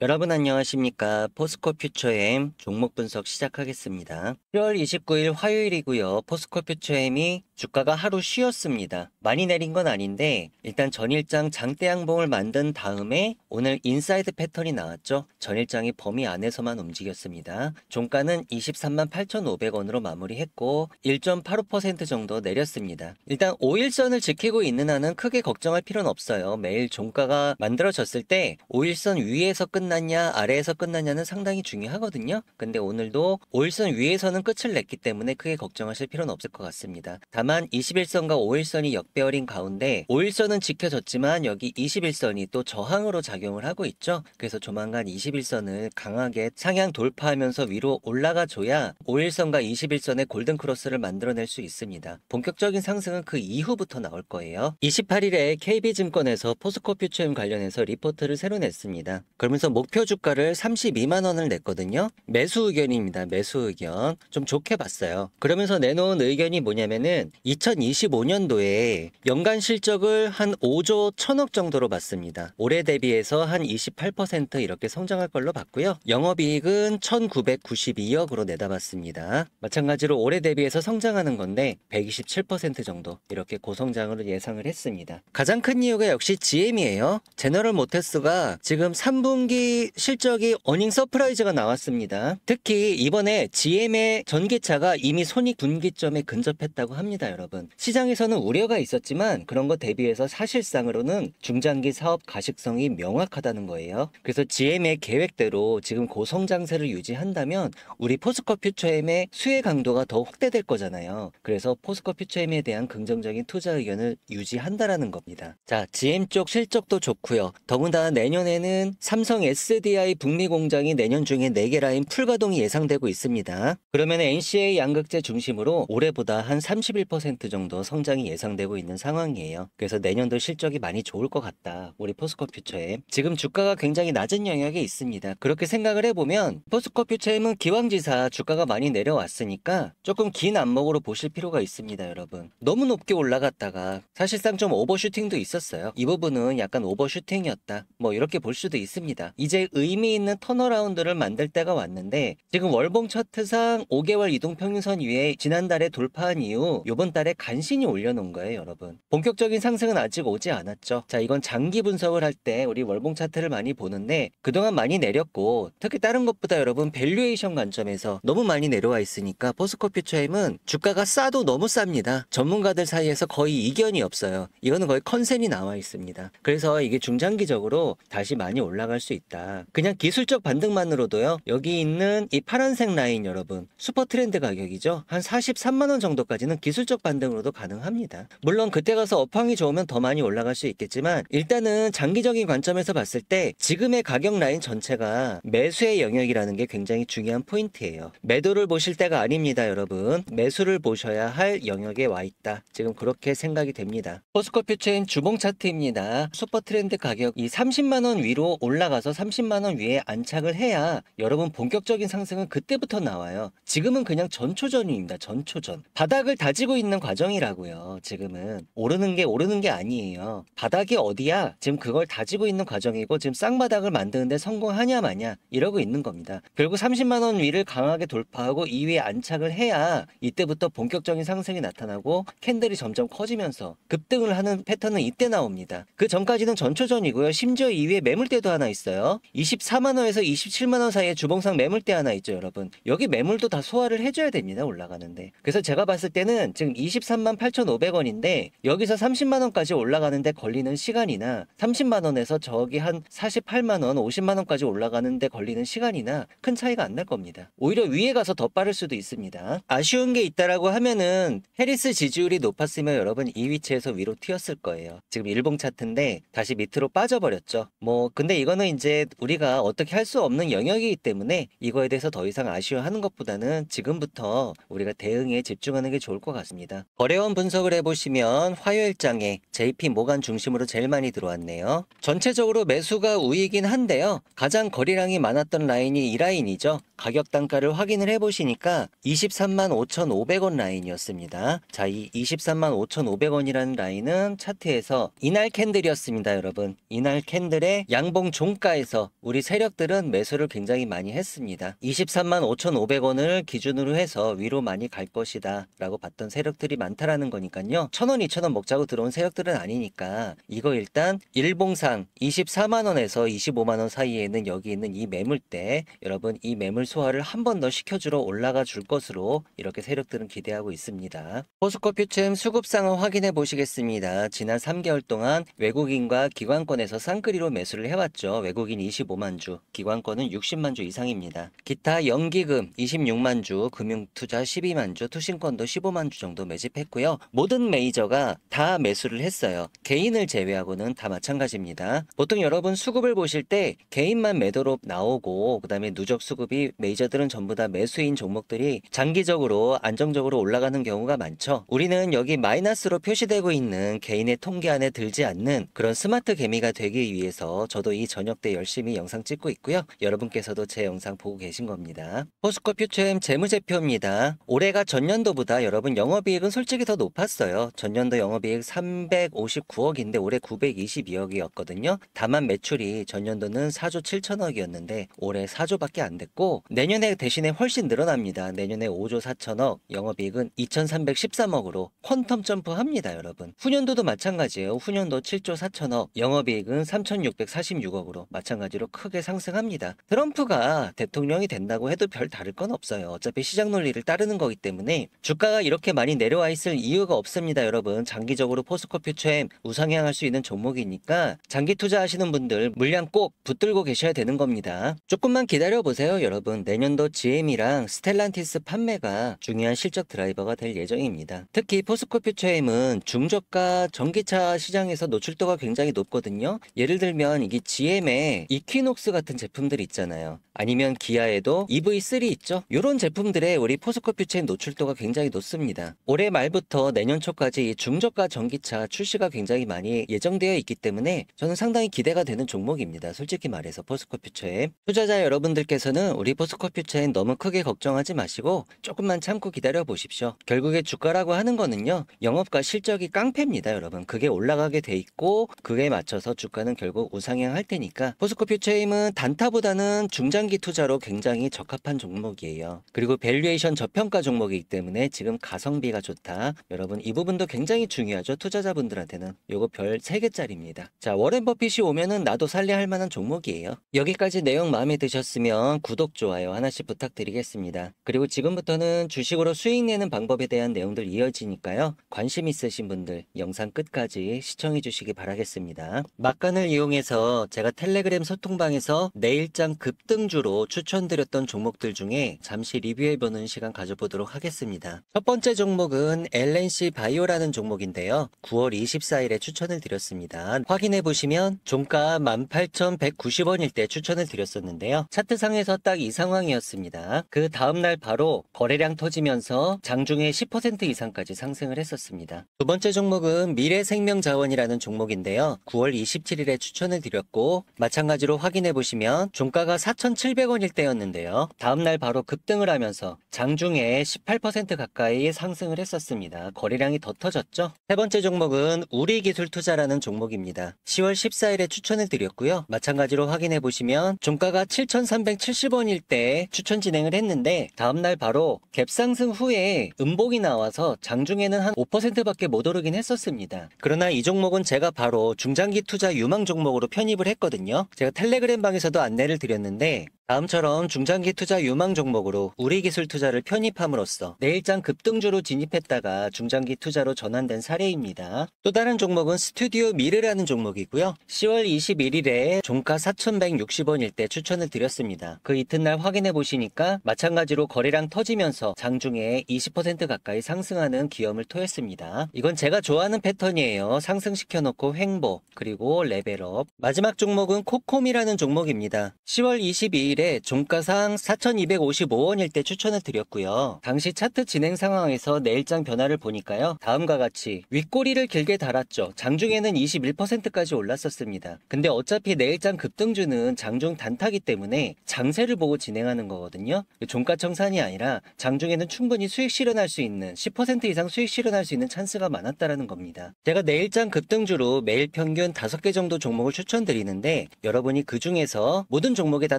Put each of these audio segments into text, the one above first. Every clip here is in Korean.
여러분 안녕하십니까 포스코 퓨처엠 종목 분석 시작하겠습니다. 10월 29일 화요일이고요. 포스코 퓨처엠이 주가가 하루 쉬었습니다. 많이 내린 건 아닌데 일단 전일장 장대양봉을 만든 다음에 오늘 인사이드 패턴이 나왔죠. 전일장이 범위 안에서만 움직였습니다. 종가는 23만 8,500원으로 마무리했고 1.85% 정도 내렸습니다. 일단 5일선을 지키고 있는 한은 크게 걱정할 필요는 없어요. 매일 종가가 만들어졌을 때 5일선 위에서 끝 끝났냐 아래에서 끝났냐는 상당히 중요하거든요. 근데 오늘도 5일선 위에서는 끝을 냈기 때문에 크게 걱정하실 필요는 없을 것 같습니다. 다만 21선과 5일선이 역배열인 가운데 5일선은 지켜졌지만 여기 21선이 또 저항으로 작용을 하고 있죠. 그래서 조만간 21선을 강하게 상향 돌파하면서 위로 올라가 줘야 5일선과 21선의 골든크로스를 만들어낼 수 있습니다. 본격적인 상승은 그 이후부터 나올 거예요. 28일에 KB증권에서 포스코 퓨처임 관련해서 리포트를 새로 냈습니다. 그러면서 목표 주가를 32만 원을 냈거든요. 매수 의견입니다. 매수 의견. 좀 좋게 봤어요. 그러면서 내놓은 의견이 뭐냐면은 2025년도에 연간 실적을 한 5조 1000억 정도로 봤습니다. 올해 대비해서 한 28% 이렇게 성장할 걸로 봤고요. 영업이익은 1992억으로 내다봤습니다. 마찬가지로 올해 대비해서 성장하는 건데 127% 정도 이렇게 고성장으로 예상을 했습니다. 가장 큰 이유가 역시 GM이에요. 제너럴 모테스가 지금 3분기 실적이 어닝 서프라이즈가 나왔습니다. 특히 이번에 GM의 전기차가 이미 손익 분기점에 근접했다고 합니다, 여러분. 시장에서는 우려가 있었지만 그런 것 대비해서 사실상으로는 중장기 사업 가식성이 명확하다는 거예요. 그래서 GM의 계획대로 지금 고성장세를 유지한다면 우리 포스코 퓨처엠의 수혜 강도가 더 확대될 거잖아요. 그래서 포스코 퓨처엠에 대한 긍정적인 투자 의견을 유지한다라는 겁니다. 자, GM 쪽 실적도 좋고요. 더군다나 내년에는 삼성 S SDI 북미 공장이 내년 중에 4개 라인 풀가동이 예상되고 있습니다. 그러면 NCA 양극재 중심으로 올해보다 한 31% 정도 성장이 예상되고 있는 상황이에요. 그래서 내년도 실적이 많이 좋을 것 같다. 우리 포스코 퓨처에 지금 주가가 굉장히 낮은 영역에 있습니다. 그렇게 생각을 해보면 포스코 퓨처엠은 기왕지사 주가가 많이 내려왔으니까 조금 긴 안목으로 보실 필요가 있습니다, 여러분. 너무 높게 올라갔다가 사실상 좀 오버슈팅도 있었어요. 이 부분은 약간 오버슈팅이었다. 뭐 이렇게 볼 수도 있습니다. 이 이제 의미 있는 턴어라운드를 만들 때가 왔는데 지금 월봉 차트상 5개월 이동 평균선 위에 지난달에 돌파한 이후 요번 달에 간신히 올려놓은 거예요, 여러분. 본격적인 상승은 아직 오지 않았죠. 자, 이건 장기 분석을 할 때 우리 월봉 차트를 많이 보는데 그동안 많이 내렸고 특히 다른 것보다 여러분 밸류에이션 관점에서 너무 많이 내려와 있으니까 포스코 퓨처엠은 주가가 싸도 너무 쌉니다. 전문가들 사이에서 거의 이견이 없어요. 이거는 거의 컨셉이 나와 있습니다. 그래서 이게 중장기적으로 다시 많이 올라갈 수 있다. 있으니까 그냥 기술적 반등만으로도요. 여기 있는 이 파란색 라인 여러분 슈퍼 트렌드 가격이죠. 한 43만 원 정도까지는 기술적 반등으로도 가능합니다. 물론 그때 가서 업황이 좋으면 더 많이 올라갈 수 있겠지만 일단은 장기적인 관점에서 봤을 때 지금의 가격 라인 전체가 매수의 영역이라는 게 굉장히 중요한 포인트예요. 매도를 보실 때가 아닙니다, 여러분. 매수를 보셔야 할 영역에 와 있다. 지금 그렇게 생각이 됩니다. 포스코 퓨처인 주봉 차트입니다. 슈퍼 트렌드 가격 이 30만 원 위로 올라가서 3 30만원 위에 안착을 해야 여러분 본격적인 상승은 그때부터 나와요. 지금은 그냥 전초전입니다. 전초전. 바닥을 다지고 있는 과정이라고요. 지금은. 오르는 게 오르는 게 아니에요. 바닥이 어디야? 지금 그걸 다지고 있는 과정이고 지금 쌍바닥을 만드는데 성공하냐 마냐 이러고 있는 겁니다. 결국 30만원 위를 강하게 돌파하고 2위에 안착을 해야 이때부터 본격적인 상승이 나타나고 캔들이 점점 커지면서 급등을 하는 패턴은 이때 나옵니다. 그 전까지는 전초전이고요. 심지어 2위에 매물대도 하나 있어요. 24만원에서 27만원 사이에 주봉상 매물대 하나 있죠, 여러분. 여기 매물도 다 소화를 해줘야 됩니다, 올라가는데. 그래서 제가 봤을 때는 지금 23만 8,500원인데 여기서 30만원까지 올라가는데 걸리는 시간이나 30만원에서 저기 한 48만원, 50만원까지 올라가는데 걸리는 시간이나 큰 차이가 안 날 겁니다. 오히려 위에 가서 더 빠를 수도 있습니다. 아쉬운 게 있다라고 하면은 해리스 지지율이 높았으면 여러분 이 위치에서 위로 튀었을 거예요. 지금 일봉 차트인데 다시 밑으로 빠져버렸죠. 뭐 근데 이거는 이제 우리가 어떻게 할 수 없는 영역이기 때문에 이거에 대해서 더 이상 아쉬워하는 것보다는 지금부터 우리가 대응에 집중하는 게 좋을 것 같습니다. 거래원 분석을 해보시면 화요일장에 JP 모간 중심으로 제일 많이 들어왔네요. 전체적으로 매수가 우위이긴 한데요. 가장 거래량이 많았던 라인이 이 라인이죠. 가격 단가를 확인을 해보시니까 23만 5,500원 라인이었습니다. 자, 이 23만 5,500원이라는 라인은 차트에서 이날 캔들이었습니다, 여러분. 이날 캔들의 양봉 종가에서 우리 세력들은 매수를 굉장히 많이 했습니다. 23만 5,500원을 기준으로 해서 위로 많이 갈 것이다 라고 봤던 세력들이 많다라는 거니까요. 1,000원, 2,000원 먹자고 들어온 세력들은 아니니까 이거 일단 일봉상 24만원에서 25만원 사이에는 여기 있는 이 매물대 여러분 이 매물 소화를 한 번 더 시켜주러 올라가 줄 것으로 이렇게 세력들은 기대하고 있습니다. 포스코 퓨츠엠 수급상황 확인해 보시겠습니다. 지난 3개월 동안 외국인과 기관권에서 쌍끌이로 매수를 해왔죠. 외국인 25만 주, 기관권은 60만 주 이상입니다. 기타 연기금 26만 주, 금융투자 12만 주, 투신권도 15만 주 정도 매집했고요. 모든 메이저가 다 매수를 했어요. 개인을 제외하고는 다 마찬가지입니다. 보통 여러분 수급을 보실 때 개인만 매도로 나오고 그다음에 누적 수급이 메이저들은 전부 다 매수인 종목들이 장기적으로 안정적으로 올라가는 경우가 많죠. 우리는 여기 마이너스로 표시되고 있는 개인의 통계 안에 들지 않는 그런 스마트 개미가 되기 위해서 저도 이 저녁 때 열심히 영상 찍고 있고요. 여러분께서도 제 영상 보고 계신 겁니다. 포스코 퓨처엠 재무제표입니다. 올해가 전년도보다 여러분 영업이익은 솔직히 더 높았어요. 전년도 영업이익 359억인데 올해 922억이었거든요. 다만 매출이 전년도는 4조 7천억이었는데 올해 4조밖에 안 됐고 내년에 대신에 훨씬 늘어납니다. 내년에 5조 4천억, 영업이익은 2,313억으로 퀀텀 점프합니다, 여러분. 후년도도 마찬가지예요. 후년도 7조 4천억, 영업이익은 3,646억으로 마찬가지로 크게 상승합니다. 트럼프가 대통령이 된다고 해도 별 다를 건 없어요. 어차피 시장 논리를 따르는 거기 때문에 주가가 이렇게 많이 내려와 있을 이유가 없습니다, 여러분. 장기적으로 포스코 퓨처엠 우상향할 수 있는 종목이니까 장기 투자하시는 분들 물량 꼭 붙들고 계셔야 되는 겁니다. 조금만 기다려 보세요, 여러분. 보 내년도 GM이랑 스텔란티스 판매가 중요한 실적 드라이버가 될 예정입니다. 특히 포스코 퓨처엠은 중저가 전기차 시장에서 노출도가 굉장히 높거든요. 예를 들면 이게 GM의 이퀴녹스 같은 제품들 있잖아요. 아니면 기아에도 EV3 있죠. 이런 제품들의 우리 포스코 퓨처엠 노출도가 굉장히 높습니다. 올해 말부터 내년 초까지 중저가 전기차 출시가 굉장히 많이 예정되어 있기 때문에 저는 상당히 기대가 되는 종목입니다. 솔직히 말해서 포스코 퓨처엠 투자자 여러분들께서는 우리 포스코 호스코퓨처인 너무 크게 걱정하지 마시고 조금만 참고 기다려 보십시오. 결국에 주가라고 하는 거는요. 영업과 실적이 깡패입니다, 여러분. 그게 올라가게 돼 있고 그에 맞춰서 주가는 결국 우상향 할 테니까 포스코 퓨처임은 단타보다는 중장기 투자로 굉장히 적합한 종목이에요. 그리고 밸류에이션 저평가 종목이기 때문에 지금 가성비가 좋다. 여러분 이 부분도 굉장히 중요하죠. 투자자분들한테는 요거 별 3개짜리입니다. 자, 워렌 버핏이 오면은 나도 살려 할 만한 종목이에요. 여기까지 내용 마음에 드셨으면 구독 좀 좋아요 하나씩 부탁드리겠습니다. 그리고 지금부터는 주식으로 수익 내는 방법에 대한 내용들 이어지니까요. 관심 있으신 분들 영상 끝까지 시청해 주시기 바라겠습니다. 막간을 이용해서 제가 텔레그램 소통방에서 내일장 급등주로 추천드렸던 종목들 중에 잠시 리뷰해보는 시간 가져보도록 하겠습니다. 첫 번째 종목은 LNC 바이오라는 종목인데요. 9월 24일에 추천을 드렸습니다. 확인해 보시면 종가 18,190원일 때 추천을 드렸었는데요. 차트상에서 딱이 상황이었습니다. 그 다음날 바로 거래량 터지면서 장중에 10% 이상까지 상승을 했었습니다. 두 번째 종목은 미래생명자원이라는 종목인데요. 9월 27일에 추천을 드렸고 마찬가지로 확인해 보시면 종가가 4,700원일 때였는데요. 다음날 바로 급등을 하면서 장중에 18% 가까이 상승을 했었습니다. 거래량이 더 터졌죠. 세 번째 종목은 우리기술투자라는 종목입니다. 10월 14일에 추천을 드렸고요. 마찬가지로 확인해 보시면 종가가 7,370원일 때 추천 진행을 했는데 다음날 바로 갭상승 후에 음봉이 나와서 장중에는 한 5%밖에 못 오르긴 했었습니다. 그러나 이 종목은 제가 바로 중장기 투자 유망 종목으로 편입을 했거든요. 제가 텔레그램 방에서도 안내를 드렸는데 다음처럼 중장기 투자 유망 종목으로 우리 기술 투자를 편입함으로써 내일장 급등주로 진입했다가 중장기 투자로 전환된 사례입니다. 또 다른 종목은 스튜디오 미르라는 종목이고요. 10월 21일에 종가 4,160원일 때 추천을 드렸습니다. 그 이튿날 확인해 보시니까 마찬가지로 거래량 터지면서 장중에 20% 가까이 상승하는 기염을 토했습니다. 이건 제가 좋아하는 패턴이에요. 상승시켜 놓고 횡보 그리고 레벨업 마지막 종목은 코콤이라는 종목입니다. 10월 22일 2일에 종가상 4,255원일 때 추천을 드렸고요. 당시 차트 진행 상황에서 내일장 변화를 보니까요. 다음과 같이 윗꼬리를 길게 달았죠. 장중에는 21%까지 올랐었습니다. 근데 어차피 내일장 급등주는 장중 단타기 때문에 장세를 보고 진행하는 거거든요. 종가 청산이 아니라 장중에는 충분히 수익 실현할 수 있는 10% 이상 수익 실현할 수 있는 찬스가 많았다라는 겁니다. 제가 내일장 급등주로 매일 평균 5개 정도 종목을 추천드리는데 여러분이 그 중에서 모든 종목에 다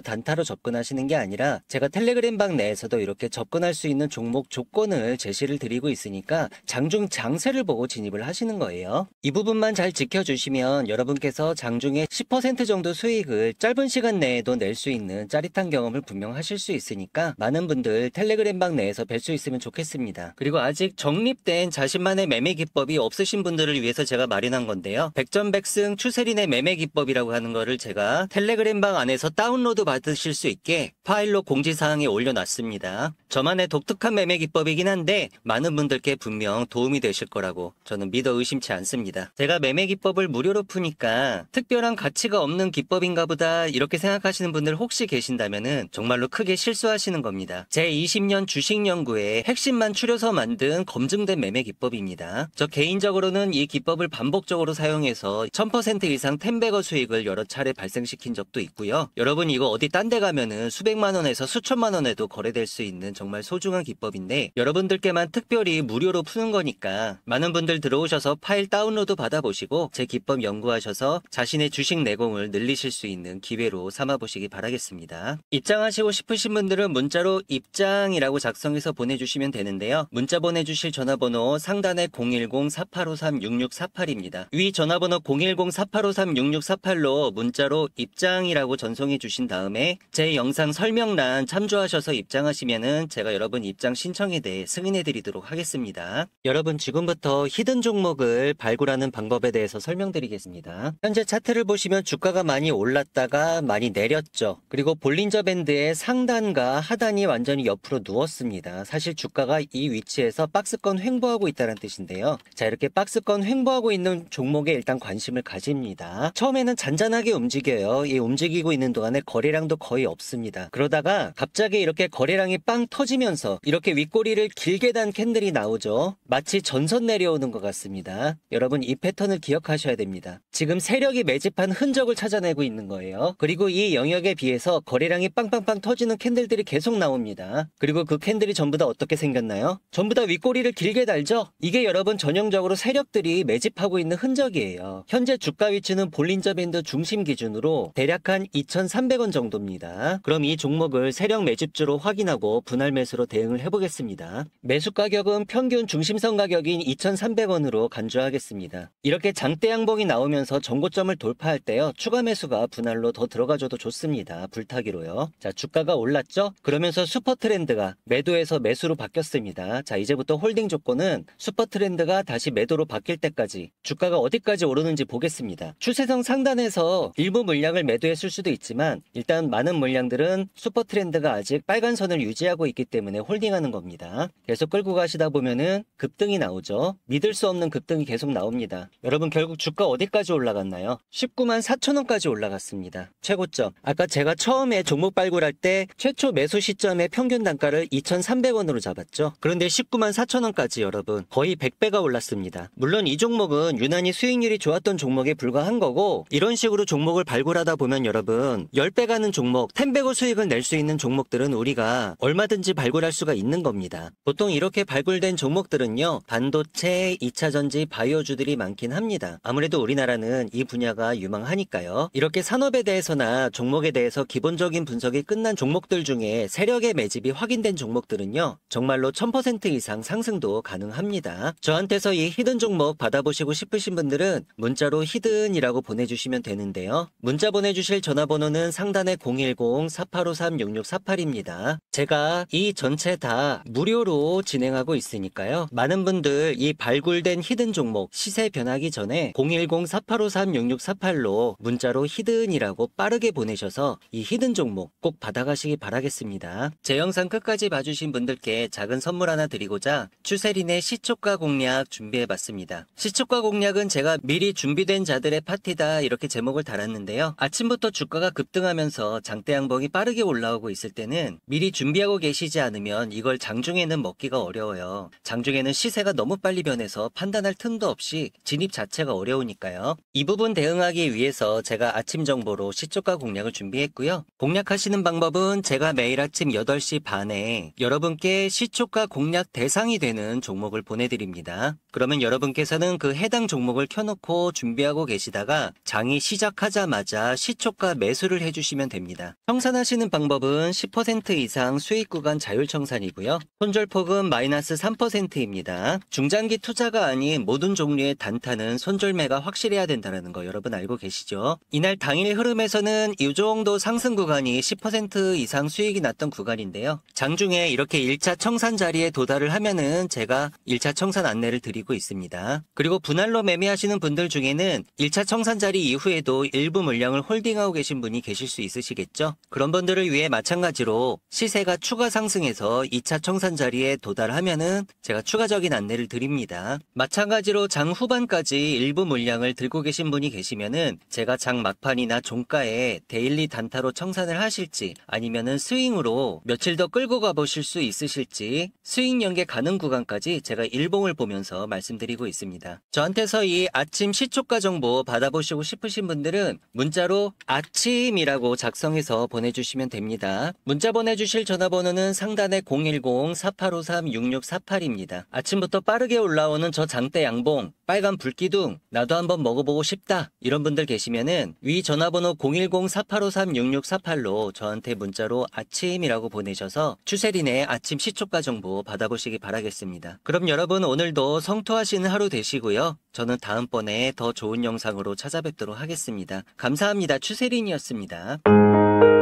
단타로 접근하시는 게 아니라 제가 텔레그램 방 내에서도 이렇게 접근할 수 있는 종목 조건을 제시를 드리고 있으니까 장중 장세를 보고 진입을 하시는 거예요. 이 부분만 잘 지켜주시면 여러분께서 장중에 10% 정도 수익을 짧은 시간 내에도 낼 수 있는 짜릿한 경험을 분명 하실 수 있으니까 많은 분들 텔레그램 방 내에서 뵐 수 있으면 좋겠습니다. 그리고 아직 정립된 자신만의 매매 기법이 없으신 분들을 위해서 제가 마련한 건데요. 백전백승 추세린의 매매 기법이라고 하는 거를 제가 텔레그램 방 안에서 다운로드 받으실 수수 있게 파일로 공지사항에 올려놨습니다. 저만의 독특한 매매 기법이긴 한데 많은 분들께 분명 도움이 되실 거라고 저는 믿어 의심치 않습니다. 제가 매매 기법을 무료로 푸니까 특별한 가치가 없는 기법인가 보다 이렇게 생각하시는 분들 혹시 계신다면 정말로 크게 실수하시는 겁니다. 제20년 주식연구의 핵심만 추려서 만든 검증된 매매 기법입니다. 저 개인적으로는 이 기법을 반복적으로 사용해서 1000% 이상 텐베거 수익을 여러 차례 발생시킨 적도 있고요. 여러분 이거 어디 딴 데 가서 가면은 수백만 원에서 수천만 원에도 거래될 수 있는 정말 소중한 기법인데 여러분들께만 특별히 무료로 푸는 거니까 많은 분들 들어오셔서 파일 다운로드 받아보시고 제 기법 연구하셔서 자신의 주식 내공을 늘리실 수 있는 기회로 삼아보시기 바라겠습니다. 입장하시고 싶으신 분들은 문자로 입장이라고 작성해서 보내주시면 되는데요. 문자 보내주실 전화번호 상단에 010-4853-6648입니다. 위 전화번호 010-4853-6648로 문자로 입장이라고 전송해 주신 다음에 제 영상 설명란 참조하셔서 입장하시면은 제가 여러분 입장 신청에 대해 승인해 드리도록 하겠습니다. 여러분 지금부터 히든 종목을 발굴하는 방법에 대해서 설명드리겠습니다. 현재 차트를 보시면 주가가 많이 올랐다가 많이 내렸죠. 그리고 볼린저 밴드의 상단과 하단이 완전히 옆으로 누웠습니다. 사실 주가가 이 위치에서 박스권 횡보하고 있다는 뜻인데요. 자 이렇게 박스권 횡보하고 있는 종목에 일단 관심을 가집니다. 처음에는 잔잔하게 움직여요. 이 움직이고 있는 동안에 거래량도 거의 거의 없습니다. 그러다가 갑자기 이렇게 거래량이 빵 터지면서 이렇게 윗꼬리를 길게 단 캔들이 나오죠. 마치 전선 내려오는 것 같습니다. 여러분 이 패턴을 기억하셔야 됩니다. 지금 세력이 매집한 흔적을 찾아내고 있는 거예요. 그리고 이 영역에 비해서 거래량이 빵빵빵 터지는 캔들들이 계속 나옵니다. 그리고 그 캔들이 전부 다 어떻게 생겼나요? 전부 다 윗꼬리를 길게 달죠? 이게 여러분 전형적으로 세력들이 매집하고 있는 흔적이에요. 현재 주가 위치는 볼린저밴드 중심 기준으로 대략 한 2,300원 정도입니다. 있습니다. 그럼 이 종목을 세력 매집주로 확인하고 분할 매수로 대응을 해보겠습니다. 매수 가격은 평균 중심선 가격인 2,300원으로 간주하겠습니다. 이렇게 장대 양봉이 나오면서 전고점을 돌파할 때요. 추가 매수가 분할로 더 들어가줘도 좋습니다. 불타기로요. 자, 주가가 올랐죠? 그러면서 슈퍼 트렌드가 매도에서 매수로 바뀌었습니다. 자, 이제부터 홀딩 조건은 슈퍼 트렌드가 다시 매도로 바뀔 때까지 주가가 어디까지 오르는지 보겠습니다. 추세성 상단에서 일부 물량을 매도했을 수도 있지만 일단 많은 물량들은 슈퍼 트렌드가 아직 빨간 선을 유지하고 있기 때문에 홀딩하는 겁니다. 계속 끌고 가시다 보면은 급등이 나오죠. 믿을 수 없는 급등이 계속 나옵니다. 여러분 결국 주가 어디까지 올라갔나요? 19만 4천원까지 올라갔습니다. 최고점. 아까 제가 처음에 종목 발굴할 때 최초 매수 시점의 평균 단가를 2,300원으로 잡았죠. 그런데 19만 4천원까지 여러분 거의 100배가 올랐습니다. 물론 이 종목은 유난히 수익률이 좋았던 종목에 불과한 거고 이런 식으로 종목을 발굴하다 보면 여러분 10배 가는 종목 텐베고 수익을 낼 수 있는 종목들은 우리가 얼마든지 발굴할 수가 있는 겁니다. 보통 이렇게 발굴된 종목들은요. 반도체, 2차전지, 바이오주들이 많긴 합니다. 아무래도 우리나라는 이 분야가 유망하니까요. 이렇게 산업에 대해서나 종목에 대해서 기본적인 분석이 끝난 종목들 중에 세력의 매집이 확인된 종목들은요. 정말로 1000% 이상 상승도 가능합니다. 저한테서 이 히든 종목 받아보시고 싶으신 분들은 문자로 히든이라고 보내주시면 되는데요. 문자 보내주실 전화번호는 상단에 010 0 4 8 5 3 6 6 4 8입니다 제가 이 전체 다 무료로 진행하고 있으니까요. 많은 분들 이 발굴된 히든 종목 시세 변하기 전에 010-4853-6648로 문자로 히든이라고 빠르게 보내셔서 이 히든 종목 꼭 받아가시기 바라겠습니다. 제 영상 끝까지 봐주신 분들께 작은 선물 하나 드리고자 추세린의 시초가 공략 준비해봤습니다. 시초가 공략은 제가 미리 준비된 자들의 파티다 이렇게 제목을 달았는데요. 아침부터 주가가 급등하면서 장대 대항봉이 빠르게 올라오고 있을 때는 미리 준비하고 계시지 않으면 이걸 장중에는 먹기가 어려워요. 장중에는 시세가 너무 빨리 변해서 판단할 틈도 없이 진입 자체가 어려우니까요. 이 부분 대응하기 위해서 제가 아침 정보로 시초가 공략을 준비했고요. 공략하시는 방법은 제가 매일 아침 8시 반에 여러분께 시초가 공략 대상이 되는 종목을 보내드립니다. 그러면 여러분께서는 그 해당 종목을 켜놓고 준비하고 계시다가 장이 시작하자마자 시초가 매수를 해주시면 됩니다. 청산하시는 방법은 10% 이상 수익 구간 자율 청산이고요. 손절폭은 마이너스 3%입니다. 중장기 투자가 아닌 모든 종류의 단타는 손절매가 확실해야 된다는 거 여러분 알고 계시죠? 이날 당일 흐름에서는 이 정도 상승 구간이 10% 이상 수익이 났던 구간인데요. 장중에 이렇게 1차 청산 자리에 도달을 하면은 제가 1차 청산 안내를 드리고 있습니다. 그리고 분할로 매매하시는 분들 중에는 1차 청산 자리 이후에도 일부 물량을 홀딩하고 계신 분이 계실 수 있으시겠죠? 있죠. 그런 분들을 위해 마찬가지로 시세가 추가 상승해서 2차 청산 자리에 도달하면은 제가 추가적인 안내를 드립니다. 마찬가지로 장 후반까지 일부 물량을 들고 계신 분이 계시면은 제가 장 막판이나 종가에 데일리 단타로 청산을 하실지 아니면은 스윙으로 며칠 더 끌고 가보실 수 있으실지 스윙 연계 가능 구간까지 제가 일봉을 보면서 말씀드리고 있습니다. 저한테서 이 아침 시초가 정보 받아보시고 싶으신 분들은 문자로 아침이라고 작성해서 통해서 보내주시면 됩니다. 문자 보내주실 전화번호는 상단의 010-4853-6648입니다. 아침부터 빠르게 올라오는 저 장대 양봉, 빨간 불기둥, 나도 한번 먹어보고 싶다 이런 분들 계시면은 위 전화번호 010-4853-6648로 저한테 문자로 아침이라고 보내셔서 추세린의 아침 시초가 정보 받아보시기 바라겠습니다. 그럼 여러분 오늘도 성토하시는 하루 되시고요. 저는 다음번에 더 좋은 영상으로 찾아뵙도록 하겠습니다. 감사합니다. 추세린이었습니다. Thank you.